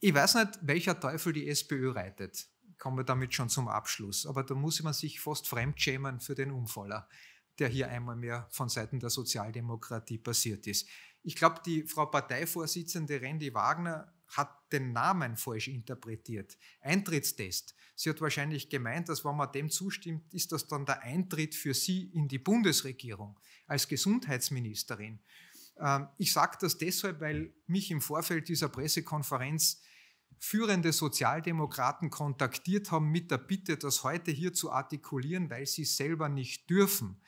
Ich weiß nicht, welcher Teufel die SPÖ reitet. Kommen wir damit schon zum Abschluss. Aber da muss man sich fast fremdschämen für den Unfaller, der hier einmal mehr von Seiten der Sozialdemokratie passiert ist. Ich glaube, die Frau Parteivorsitzende Randy Wagner hat den Namen falsch interpretiert. Eintrittstest. Sie hat wahrscheinlich gemeint, dass wenn man dem zustimmt, ist das dann der Eintritt für sie in die Bundesregierung als Gesundheitsministerin. Ähm, ich sage das deshalb, weil mich im Vorfeld dieser Pressekonferenz führende Sozialdemokraten kontaktiert haben mit der Bitte, das heute hier zu artikulieren, weil sie selber nicht dürfen.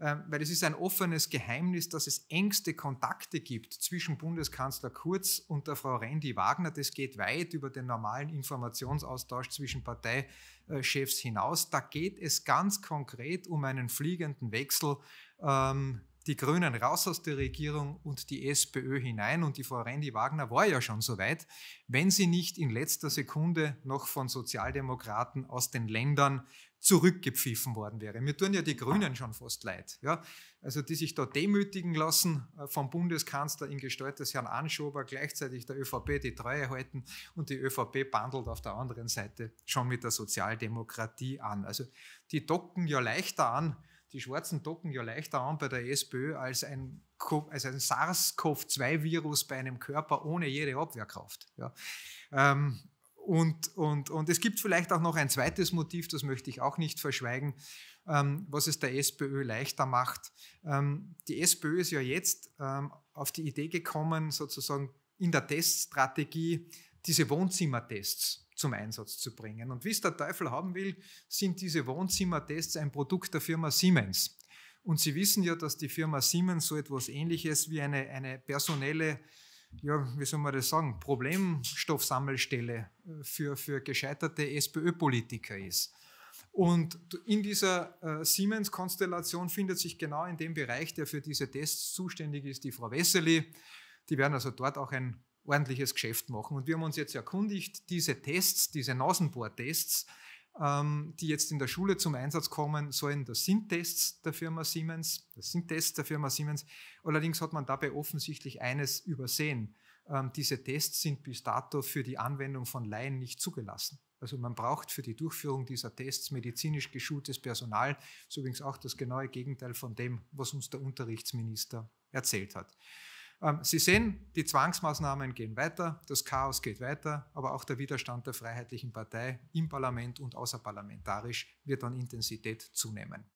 Ähm, weil es ist ein offenes Geheimnis, dass es engste Kontakte gibt zwischen Bundeskanzler Kurz und der Frau Rendi Wagner. Das geht weit über den normalen Informationsaustausch zwischen Parteichefs hinaus. Da geht es ganz konkret um einen fliegenden Wechsel ähm, die Grünen raus aus der Regierung und die SPÖ hinein. Und die Frau Rendi-Wagner war ja schon so weit, wenn sie nicht in letzter Sekunde noch von Sozialdemokraten aus den Ländern zurückgepfiffen worden wäre. Mir tun ja die Grünen schon fast leid. Ja? Also die sich da demütigen lassen äh, vom Bundeskanzler in Gestalt des Herrn Anschober, gleichzeitig der ÖVP die Treue halten und die ÖVP bandelt auf der anderen Seite schon mit der Sozialdemokratie an. Also die docken ja leichter an die Schwarzen docken ja leichter an bei der SPÖ als ein, als ein SARS-CoV-2-Virus bei einem Körper ohne jede Abwehrkraft. Ja. Ähm, und, und, und es gibt vielleicht auch noch ein zweites Motiv, das möchte ich auch nicht verschweigen, ähm, was es der SPÖ leichter macht. Ähm, die SPÖ ist ja jetzt ähm, auf die Idee gekommen, sozusagen in der Teststrategie diese Wohnzimmertests zum Einsatz zu bringen. Und wie es der Teufel haben will, sind diese Wohnzimmertests ein Produkt der Firma Siemens. Und Sie wissen ja, dass die Firma Siemens so etwas Ähnliches wie eine, eine personelle, ja, wie soll man das sagen, Problemstoffsammelstelle äh, für, für gescheiterte SPÖ-Politiker ist. Und in dieser äh, Siemens-Konstellation findet sich genau in dem Bereich, der für diese Tests zuständig ist, die Frau Wessely. Die werden also dort auch ein ordentliches Geschäft machen. Und wir haben uns jetzt erkundigt, diese Tests, diese Nasenbohrtests, ähm, die jetzt in der Schule zum Einsatz kommen sollen, das sind Tests der Firma Siemens, das sind Tests der Firma Siemens. Allerdings hat man dabei offensichtlich eines übersehen. Ähm, diese Tests sind bis dato für die Anwendung von Laien nicht zugelassen. Also man braucht für die Durchführung dieser Tests medizinisch geschultes Personal. Das ist übrigens auch das genaue Gegenteil von dem, was uns der Unterrichtsminister erzählt hat. Ähm, Sie sehen, die Zwangsmaßnahmen gehen weiter, das Chaos geht weiter, aber auch der Widerstand der Freiheitlichen Partei im Parlament und außerparlamentarisch wird an Intensität zunehmen.